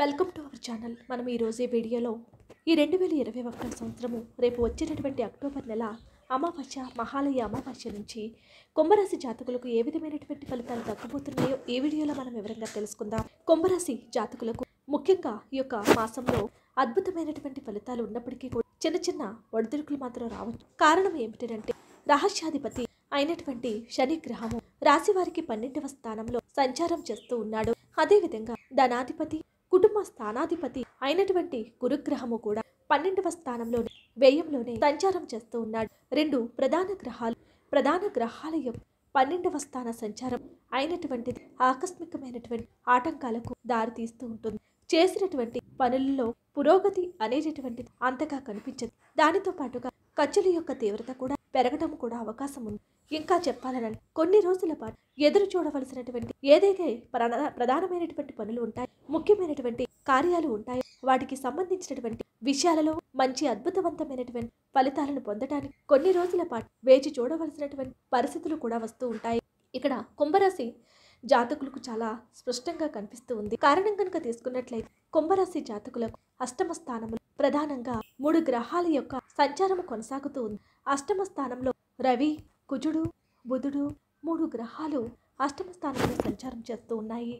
welcome to our channel మనం ఈరోజు ఈ వీడియోలో ఈ రెండు వేల ఇరవై ఒకటో సంవత్సరము రేపు వచ్చేటటువంటి అక్టోబర్ నెల అమావాస్య మహాలయ అమావాస్య నుంచి కుంభరాశి జాతకులకు ఏ విధమైనటువంటి ఫలితాలు తగ్గబోతున్నాయో ఈ వీడియోలో మనం వివరంగా తెలుసుకుందాం కుంభరాశి జాతకులకు ముఖ్యంగా ఈ యొక్క మాసంలో అద్భుతమైనటువంటి ఫలితాలు ఉన్నప్పటికీ కూడా చిన్న చిన్న ఒడిదుడుకులు మాత్రం రావచ్చు కారణం ఏమిటంటే రహస్యాధిపతి అయినటువంటి శని గ్రహము రాశి వారికి పన్నెండవ స్థానంలో సంచారం చేస్తూ ఉన్నాడు అదేవిధంగా ధనాధిపతి స్థానాధిపతి అయినటువంటి గురుగ్రహము కూడా పన్నెండవ స్థానంలో వ్యయంలోనే సంచారం చేస్తూ ఉన్నాడు రెండు ప్రధాన గ్రహాలు ప్రధాన గ్రహాల యొక్క పన్నెండవ స్థాన సంచారం అయినటువంటిది ఆకస్మికమైనటువంటి ఆటంకాలకు దారితీస్తూ ఉంటుంది చేసినటువంటి పనుల్లో పురోగతి అనేటటువంటిది అంతగా కనిపించదు దానితో పాటుగా ఖర్చుల యొక్క తీవ్రత కూడా పెరగడం కూడా అవకాశం ఉంది ఇంకా చెప్పాలని కొన్ని రోజుల పాటు ఎదురు చూడవలసినటువంటి ఏదైతే ప్రధానమైనటువంటి పనులు ఉంటాయి ముఖ్యమైనటువంటి కార్యాలు ఉంటాయి వాటికి సంబంధించినటువంటి విషయాలలో మంచి అద్భుతవంతమైనటువంటి ఫలితాలను పొందడానికి కొన్ని రోజుల పాటు వేచి చూడవలసినటువంటి పరిస్థితులు కూడా వస్తూ ఉంటాయి ఇక్కడ కుంభరాశి జాతకులకు చాలా స్పష్టంగా కనిపిస్తూ ఉంది కారణం కనుక తీసుకున్నట్లయితే కుంభరాశి జాతకులకు అష్టమ స్థానములు ప్రధానంగా మూడు గ్రహాల యొక్క సంచారం కొనసాగుతూ ఉంది అష్టమ స్థానంలో రవి కుజుడు బుధుడు మూడు గ్రహాలు అష్టమ స్థానంలో సంచారం చేస్తూ ఉన్నాయి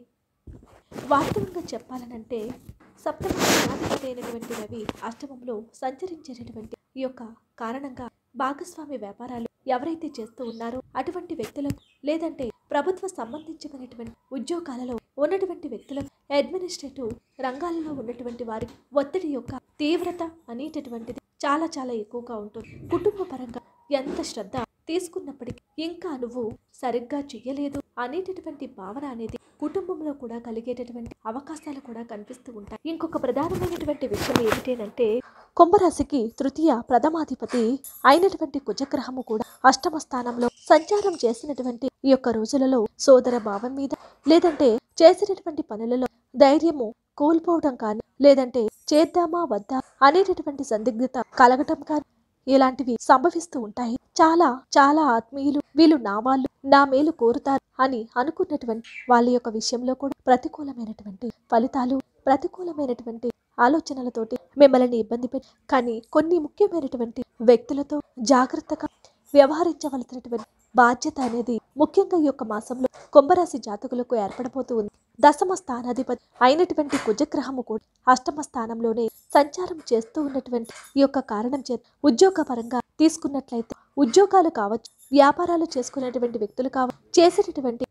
వాస్తవంగా చెప్పాలనంటే సప్తమ స్థానాధిపతి రవి అష్టమంలో సంచరించేటటువంటి ఈ యొక్క కారణంగా భాగస్వామి వ్యాపారాలు ఎవరైతే చేస్తూ ఉన్నారో అటువంటి వ్యక్తులకు లేదంటే ప్రభుత్వ సంబంధించినటువంటి ఉద్యోగాలలో ఉన్నటువంటి వ్యక్తులకు అడ్మినిస్ట్రేటివ్ రంగాలలో ఉన్నటువంటి వారి ఒత్తిడి యొక్క తీవ్రత అనేటటువంటిది చాలా చాలా ఎక్కువగా ఉంటుంది కుటుంబ పరంగా ఎంత శ్రద్ధ తీసుకున్నప్పటికీ ఇంకా నువ్వు సరిగ్గా చేయలేదు అనేటటువంటి భావన అనేది కుటుంబంలో కూడా కలిగేటటువంటి అవకాశాలు కూడా కనిపిస్తూ ఉంటాయి ఇంకొక ప్రధానమైనటువంటి విషయం ఏమిటంటే కుంభరాశికి తృతీయ ప్రథమాధిపతి అయినటువంటి కుజగ్రహము కూడా అష్టమ స్థానంలో సంచారం చేసినటువంటి ఈ యొక్క రోజులలో సోదర భావం మీద లేదంటే చేసినటువంటి పనులలో ధైర్యము కోల్పోవడం కానీ లేదంటే చేద్దామా వద్దా అనేటటువంటి సందిగ్ధత కలగటం కానీ ఇలాంటివి సంభవిస్తూ ఉంటాయి చాలా చాలా ఆత్మీయులు వీళ్ళు నా వాళ్ళు నా మేలు కోరుతారు అని అనుకున్నటువంటి వాళ్ళ యొక్క విషయంలో కూడా ప్రతికూలమైనటువంటి ఫలితాలు ప్రతికూలమైనటువంటి ఆలోచనలతోటి మిమ్మల్ని ఇబ్బంది పెట్టి కానీ కొన్ని ముఖ్యమైనటువంటి వ్యక్తులతో జాగ్రత్తగా వ్యవహరించవలసినటువంటి బాధ్యత అనేది ముఖ్యంగా ఈ యొక్క మాసంలో కుంభరాశి జాతకులకు ఏర్పడబోతుంది దశమ స్థానాధిపతి అయినటువంటి కుజగ్రహము కూడా అష్టమ స్థానంలోనే సంచారం చేస్తూ ఉన్నటువంటి ఈ యొక్క కారణం చేత ఉద్యోగపరంగా తీసుకున్నట్లయితే ఉద్యోగాలు కావచ్చు వ్యాపారాలు చేసుకునేటువంటి వ్యక్తులు కావచ్చు చేసేటటువంటి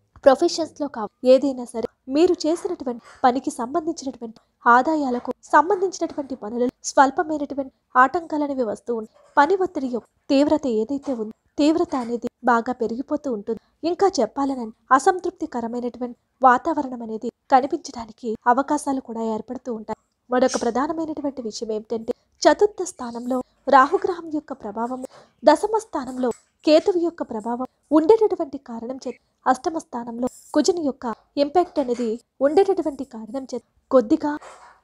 లో కావచ్చు ఏదైనా సరే మీరు చేసినటువంటి పనికి సంబంధించినటువంటి ఆదాయాలకు సంబంధించినటువంటి పనులు స్వల్పమైనటువంటి ఆటంకాలు అనేవి వస్తూ ఉంటాయి పని ఒత్తిడి యొక్క తీవ్రత ఏదైతే ఉందో తీవ్రత అనేది బాగా పెరిగిపోతూ ఉంటుంది ఇంకా చెప్పాలని అసంతృప్తికరమైనటువంటి వాతావరణం అనేది కనిపించడానికి అవకాశాలు కూడా ఏర్పడుతూ ఉంటాయి మరొక ప్రధానమైనటువంటి విషయం ఏమిటంటే చతుర్థ స్థానంలో రాహుగ్రహం యొక్క ప్రభావం దశమ స్థానంలో కేతువు యొక్క ప్రభావం ఉండేటటువంటి కారణం చేత అష్టమ స్థానంలో కుజుని యొక్క ఇంపాక్ట్ అనేది ఉండేటటువంటి కారణం చేత కొద్దిగా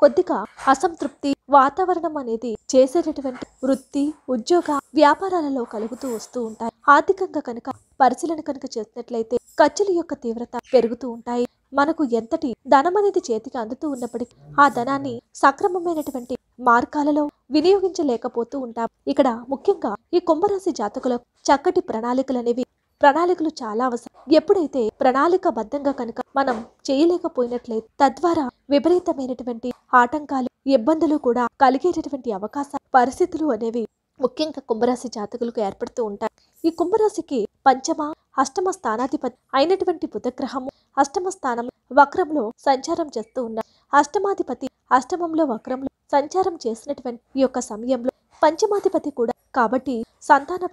కొద్దిగా అసంతృప్తి వాతావరణం అనేది చేసేటటువంటి వృత్తి ఉద్యోగ వ్యాపారాలలో కలుగుతూ వస్తూ ఉంటాయి ఆర్థికంగా కనుక పరిశీలన కనుక చేసినట్లయితే ఖర్చుల యొక్క తీవ్రత పెరుగుతూ ఉంటాయి మనకు ఎంతటి ధనం అనేది చేతికి అందుతూ ఉన్నప్పటికీ ఆ ధనాన్ని సక్రమమైనటువంటి మార్గాలలో వినియోగించలేకపోతూ ఉంటాం ఇక్కడ ముఖ్యంగా ఈ కుంభరాశి జాతకులకు చక్కటి ప్రణాళికలు అనేవి ప్రణాళికలు చాలా అవసరం ఎప్పుడైతే ప్రణాళిక బద్దంగా కనుక మనం చేయలేకపోయినట్లయితే తద్వారా విపరీతమైనటువంటి ఆటంకాలు ఇబ్బందులు కూడా కలిగేటటువంటి అవకాశ పరిస్థితులు అనేవి ముఖ్యంగా కుంభరాశి జాతకులకు ఏర్పడుతూ ఉంటాయి ఈ కుంభరాశికి పంచమ అష్టమ స్థానాధిపతి అయినటువంటి బుధగ్రహము అష్టమ స్థానం వక్రంలో సంచారం చేస్తూ ఉన్నారు అష్టమాధిపతి అష్టమంలో వక్రంలో సంచారం చేసినటువంటి ఈ యొక్క సమయంలో పంచమాధిపతి కూడా కాబట్టి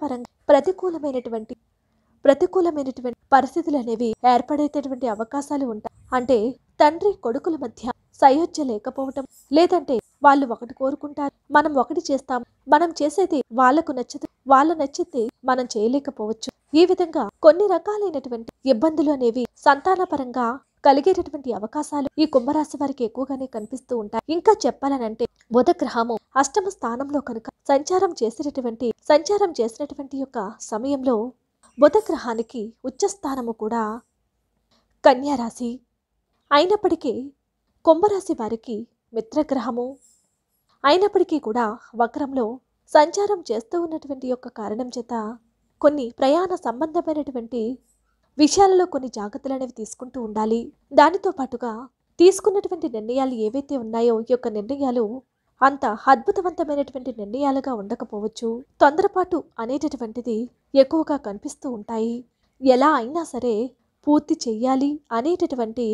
పరంగా ప్రతికూలమైనటువంటి ప్రతికూలమైనటువంటి పరిస్థితులు అనేవి ఏర్పడేటటువంటి అవకాశాలు ఉంటాయి అంటే తండ్రి కొడుకుల మధ్య సయోధ్య లేకపోవటం లేదంటే వాళ్ళు ఒకటి కోరుకుంటారు మనం ఒకటి చేస్తాం మనం చేసేది వాళ్లకు నచ్చదు వాళ్ళ నచ్చితే మనం చేయలేకపోవచ్చు ఈ విధంగా కొన్ని రకాలైనటువంటి ఇబ్బందులు అనేవి సంతానపరంగా కలిగేటటువంటి అవకాశాలు ఈ కుంభరాశి వారికి ఎక్కువగానే కనిపిస్తూ ఉంటాయి ఇంకా చెప్పాలనంటే బుధ గ్రహము అష్టమ స్థానంలో కనుక సంచారం చేసినటువంటి సంచారం చేసినటువంటి యొక్క సమయంలో బుధ గ్రహానికి స్థానము కూడా కన్యారాశి అయినప్పటికీ కుంభరాశి వారికి మిత్రగ్రహము అయినప్పటికీ కూడా వక్రంలో సంచారం చేస్తూ ఉన్నటువంటి యొక్క కారణం చేత కొన్ని ప్రయాణ సంబంధమైనటువంటి విషయాలలో కొన్ని జాగ్రత్తలు అనేవి తీసుకుంటూ ఉండాలి దానితో పాటుగా తీసుకున్నటువంటి నిర్ణయాలు ఏవైతే ఉన్నాయో ఈ యొక్క నిర్ణయాలు అంత అద్భుతవంతమైనటువంటి నిర్ణయాలుగా ఉండకపోవచ్చు తొందరపాటు అనేటటువంటిది ఎక్కువగా కనిపిస్తూ ఉంటాయి ఎలా అయినా సరే పూర్తి చెయ్యాలి అనేటటువంటి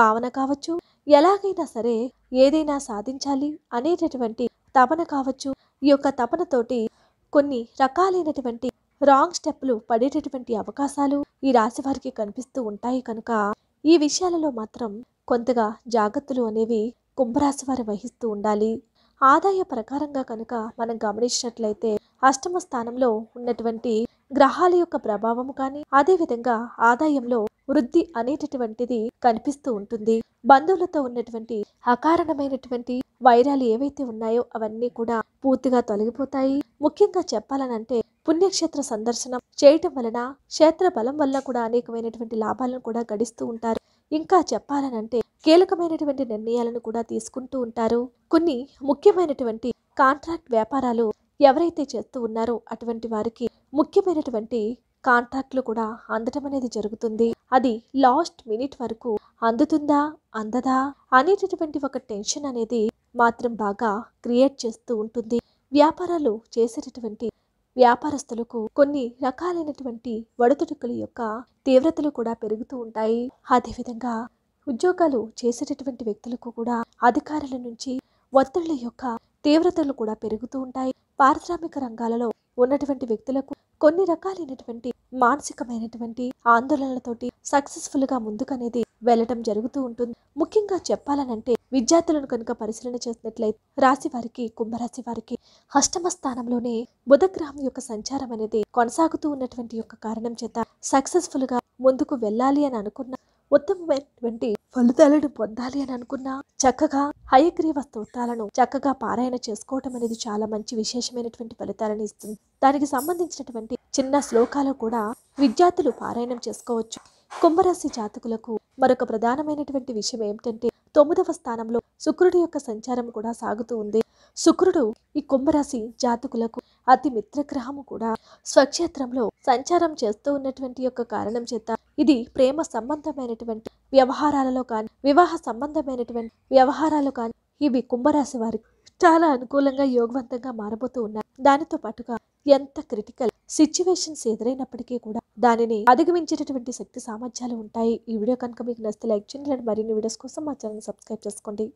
భావన కావచ్చు ఎలాగైనా సరే ఏదైనా సాధించాలి అనేటటువంటి తపన కావచ్చు ఈ యొక్క తపనతోటి కొన్ని రకాలైనటువంటి రాంగ్ స్టెప్లు పడేటటువంటి అవకాశాలు ఈ రాశి వారికి కనిపిస్తూ ఉంటాయి కనుక ఈ విషయాలలో మాత్రం కొంతగా జాగ్రత్తలు అనేవి కుంభరాశి వారు వహిస్తూ ఉండాలి ఆదాయ ప్రకారంగా కనుక మనం గమనించినట్లయితే అష్టమ స్థానంలో ఉన్నటువంటి గ్రహాల యొక్క ప్రభావం కానీ అదేవిధంగా ఆదాయంలో వృద్ధి అనేటటువంటిది కనిపిస్తూ ఉంటుంది బంధువులతో ఉన్నటువంటి అకారణమైనటువంటి వైరాలు ఏవైతే ఉన్నాయో అవన్నీ కూడా పూర్తిగా తొలగిపోతాయి ముఖ్యంగా చెప్పాలనంటే పుణ్యక్షేత్ర సందర్శనం చేయటం వలన క్షేత్ర బలం వల్ల కూడా అనేకమైనటువంటి లాభాలను కూడా గడిస్తూ ఉంటారు ఇంకా చెప్పాలనంటే కీలకమైనటువంటి నిర్ణయాలను కూడా తీసుకుంటూ ఉంటారు కొన్ని ముఖ్యమైనటువంటి కాంట్రాక్ట్ వ్యాపారాలు ఎవరైతే చేస్తూ ఉన్నారో అటువంటి వారికి ముఖ్యమైనటువంటి కాంట్రాక్ట్లు కూడా అందటం అనేది జరుగుతుంది అది లాస్ట్ మినిట్ వరకు అందుతుందా అందదా అనేటటువంటి ఒక టెన్షన్ అనేది మాత్రం బాగా క్రియేట్ చేస్తూ ఉంటుంది వ్యాపారాలు చేసేటటువంటి వ్యాపారస్తులకు కొన్ని రకాలైనటువంటి వడతుడుకుల యొక్క తీవ్రతలు కూడా పెరుగుతూ ఉంటాయి అదేవిధంగా ఉద్యోగాలు చేసేటటువంటి వ్యక్తులకు కూడా అధికారుల నుంచి ఒత్తిళ్ల యొక్క తీవ్రతలు కూడా పెరుగుతూ ఉంటాయి పారిశ్రామిక రంగాలలో ఉన్నటువంటి వ్యక్తులకు కొన్ని రకాలైనటువంటి మానసికమైనటువంటి ఆందోళనలతోటి సక్సెస్ఫుల్గా ముందుకనేది వెళ్ళటం జరుగుతూ ఉంటుంది ముఖ్యంగా చెప్పాలనంటే విద్యార్థులను కనుక పరిశీలన చేసినట్లయితే రాశి వారికి కుంభరాశి వారికి అష్టమ స్థానంలోనే బుధగ్రహం యొక్క సంచారం అనేది కొనసాగుతూ ఉన్నటువంటి యొక్క కారణం చేత సక్సెస్ఫుల్గా ముందుకు వెళ్ళాలి అని అనుకున్న ఉత్తమమైనటువంటి ఫలితాలను పొందాలి అని అనుకున్న చక్కగా హయగ్రీవ స్తోత్రాలను చక్కగా పారాయణ చేసుకోవటం అనేది చాలా మంచి విశేషమైనటువంటి ఫలితాలను ఇస్తుంది దానికి సంబంధించినటువంటి చిన్న శ్లోకాలు కూడా విద్యార్థులు పారాయణం చేసుకోవచ్చు కుంభరాశి జాతకులకు మరొక ప్రధానమైనటువంటి విషయం ఏమిటంటే తొమ్మిదవ స్థానంలో శుక్రుడి యొక్క సంచారం కూడా సాగుతూ ఉంది శుక్రుడు ఈ కుంభరాశి జాతకులకు అతి మిత్రగ్రహము కూడా స్వక్షేత్రంలో సంచారం చేస్తూ ఉన్నటువంటి యొక్క కారణం చేత ఇది ప్రేమ సంబంధమైనటువంటి వ్యవహారాలలో కానీ వివాహ సంబంధమైనటువంటి వ్యవహారాలు కానీ ఇవి కుంభరాశి వారికి చాలా అనుకూలంగా యోగవంతంగా మారబోతూ ఉన్నాయి దానితో పాటుగా ఎంత క్రిటికల్ సిచ్యువేషన్స్ ఎదురైనప్పటికీ కూడా దానిని అధిగమించేటటువంటి శక్తి సామర్థ్యాలు ఉంటాయి ఈ వీడియో కనుక మీకు నచ్చితే లైక్ చేయండి మరిన్ని వీడియోస్ కోసం మా ఛానల్ సబ్స్క్రైబ్ చేసుకోండి